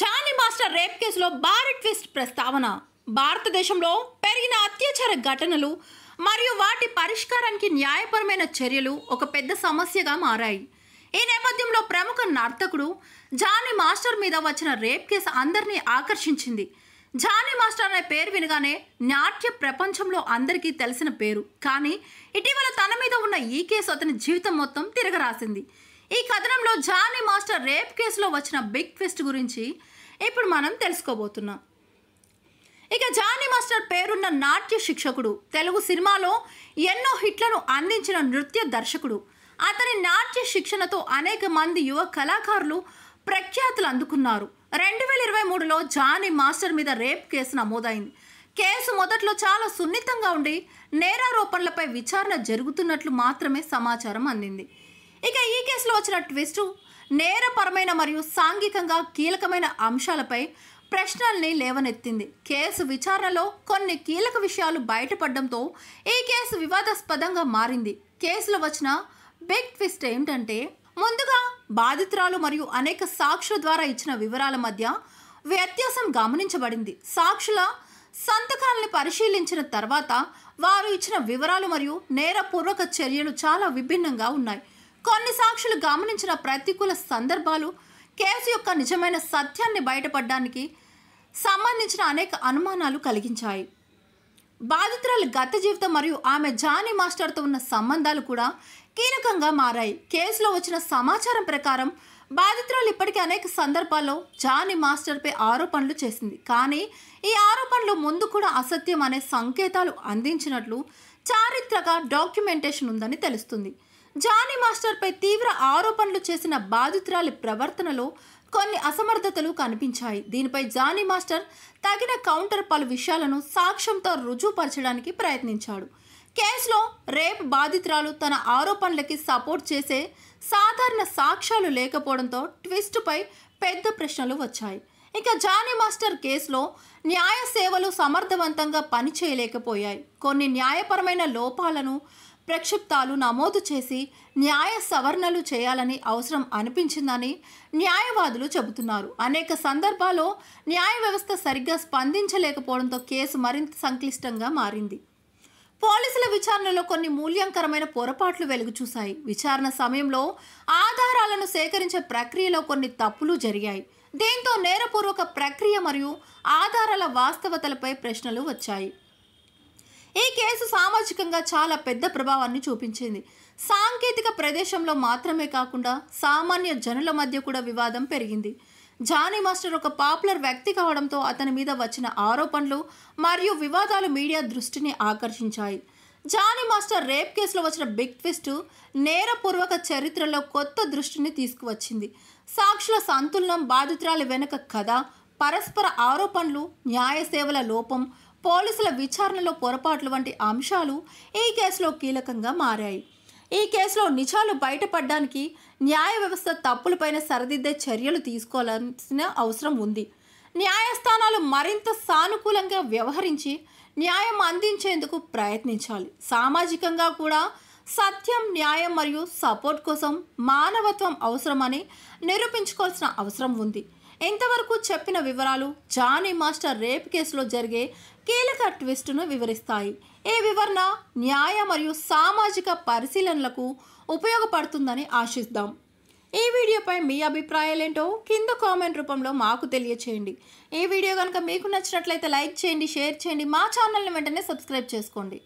Johnny master rape కేసులో భారీ twist ప్రస్తావన భారతదేశంలో పెరిగిన అత్యాచార ఘటనలు మరియు వాటి పరిష్కారానికి న్యాయపరమైన చర్యలు ఒక పెద్ద సమస్యగా మారాయి ఈ నేపథ్యంలో ప్రముఖ నర్తకుడు జానీ మాస్టర్ మీద వచ్చిన రేప్ కేసు అందరినీ ఆకర్షించింది జానీ మాస్టర్ అనే పేరు వినగానే నాట్య ప్రపంచంలో అందరికీ తెలిసిన పేరు కానీ ఇటీవల తన మీద ఉన్న ఈ కేసు అతని జీవితం మొత్తం తిరగరాసింది ఈ కథనంలో జానీ మాస్టర్ రేప్ కేసులో వచ్చిన బిగ్ ట్విస్ట్ గురించి ఇప్పుడు మనం తెలుసుకోబోతున్నాం ఇక జానీ మాస్టర్ పేరున్న నాట్య శిక్షకుడు తెలుగు సినిమాలో ఎన్నో హిట్లను అందించిన నృత్య దర్శకుడు అతని నాట్య శిక్షణతో అనేక మంది యువ కళాకారులు ప్రఖ్యాతులు అందుకున్నారు రెండు వేల ఇరవై మూడులో జానీ మాస్టర్ మీద రేప్ కేసు నమోదైంది కేసు మొదట్లో చాలా సున్నితంగా ఉండి నేరారోపణలపై విచారణ జరుగుతున్నట్లు మాత్రమే సమాచారం అందింది ఇక ఈ కేసులో వచ్చిన ట్విస్ట్ నేరపరమైన మరియు సాంఘికంగా కీలకమైన అంశాలపై ప్రశ్నల్ని లేవనెత్తింది కేసు విచారణలో కొన్ని కీలక విషయాలు బయటపడడంతో ఈ కేసు వివాదాస్పదంగా మారింది కేసులో వచ్చిన బిగ్ ట్విస్ట్ ఏమిటంటే ముందుగా బాధితురాలు మరియు అనేక సాక్షుల ద్వారా ఇచ్చిన వివరాల మధ్య వ్యత్యాసం గమనించబడింది సాక్షుల సంతకాలను పరిశీలించిన తర్వాత వారు ఇచ్చిన వివరాలు మరియు నేరపూర్వక చర్యలు చాలా విభిన్నంగా ఉన్నాయి కొన్ని సాక్షులు గమనించిన ప్రతికూల సందర్భాలు కేసు యొక్క నిజమైన సత్యాన్ని బయటపడడానికి సంబంధించిన అనేక అనుమానాలు కలిగించాయి బాధితురాలు గత జీవితం మరియు ఆమె జానీ మాస్టర్తో ఉన్న సంబంధాలు కూడా కీలకంగా మారాయి కేసులో వచ్చిన సమాచారం ప్రకారం బాధితురాలు ఇప్పటికీ అనేక సందర్భాల్లో జానీ మాస్టర్పై ఆరోపణలు చేసింది కానీ ఈ ఆరోపణలు ముందు కూడా అసత్యం అనే సంకేతాలు అందించినట్లు చారిత్రక డాక్యుమెంటేషన్ ఉందని తెలుస్తుంది జానీ మాస్టర్పై తీవ్ర ఆరోపణలు చేసిన బాధితురాలి ప్రవర్తనలో కొన్ని అసమర్థతలు కనిపించాయి దీనిపై జానీ మాస్టర్ తగిన కౌంటర్ పలు విషయాలను సాక్ష్యంతో రుజువుపరచడానికి ప్రయత్నించాడు కేసులో రేప్ బాధితురాలు తన ఆరోపణలకి సపోర్ట్ చేసే సాధారణ సాక్ష్యాలు లేకపోవడంతో ట్విస్ట్పై పెద్ద ప్రశ్నలు వచ్చాయి ఇక జానీ మాస్టర్ కేసులో న్యాయ సేవలు సమర్థవంతంగా పనిచేయలేకపోయాయి కొన్ని న్యాయపరమైన లోపాలను ప్రక్షిప్తాలు నమోదు చేసి న్యాయ సవరణలు చేయాలని అవసరం అనిపించిందని న్యాయవాదులు చెబుతున్నారు అనేక సందర్భాల్లో న్యాయ వ్యవస్థ సరిగ్గా స్పందించలేకపోవడంతో కేసు మరింత సంక్లిష్టంగా మారింది పోలీసుల విచారణలో కొన్ని మూల్యాంకరమైన పొరపాట్లు వెలుగు చూశాయి విచారణ సమయంలో ఆధారాలను సేకరించే ప్రక్రియలో కొన్ని తప్పులు జరిగాయి దీంతో నేరపూర్వక ప్రక్రియ మరియు ఆధారాల వాస్తవతలపై ప్రశ్నలు వచ్చాయి ఈ కేసు సామాజికంగా చాలా పెద్ద ప్రభావాన్ని చూపించింది సాంకేతిక ప్రదేశంలో మాత్రమే కాకుండా సామాన్య జనుల మధ్య కూడా వివాదం పెరిగింది జానీ మాస్టర్ ఒక పాపులర్ వ్యక్తి కావడంతో అతని మీద వచ్చిన ఆరోపణలు మరియు వివాదాలు మీడియా దృష్టిని ఆకర్షించాయి జానీ మాస్టర్ రేప్ కేసులో వచ్చిన బిగ్ ట్విస్ట్ నేరపూర్వక చరిత్రలో కొత్త దృష్టిని తీసుకువచ్చింది సాక్షుల సంతులనం బాధితురాలి వెనుక కథ పరస్పర ఆరోపణలు న్యాయ సేవల లోపం పోలీసుల విచారణలో పొరపాట్లు వంటి అంశాలు ఈ కేసులో కీలకంగా మారాయి ఈ కేసులో నిజాలు బయటపడడానికి న్యాయ వ్యవస్థ తప్పులపైన సరిదిద్దే చర్యలు తీసుకోవాల్సిన అవసరం ఉంది న్యాయస్థానాలు మరింత సానుకూలంగా వ్యవహరించి న్యాయం అందించేందుకు ప్రయత్నించాలి సామాజికంగా కూడా సత్యం న్యాయం మరియు సపోర్ట్ కోసం మానవత్వం అవసరమని నిరూపించుకోవాల్సిన అవసరం ఉంది ఇంతవరకు చెప్పిన వివరాలు జానీ మాస్టర్ రేప్ కేసులో జరిగే కీలక ట్విస్టును వివరిస్తాయి ఈ వివరణ న్యాయ మరియు సామాజిక పరిశీలనలకు ఉపయోగపడుతుందని ఆశిద్దాం ఈ వీడియోపై మీ అభిప్రాయాలు ఏంటో కింద కామెంట్ రూపంలో మాకు తెలియచేయండి ఈ వీడియో కనుక మీకు నచ్చినట్లయితే లైక్ చేయండి షేర్ చేయండి మా ఛానల్ని వెంటనే సబ్స్క్రైబ్ చేసుకోండి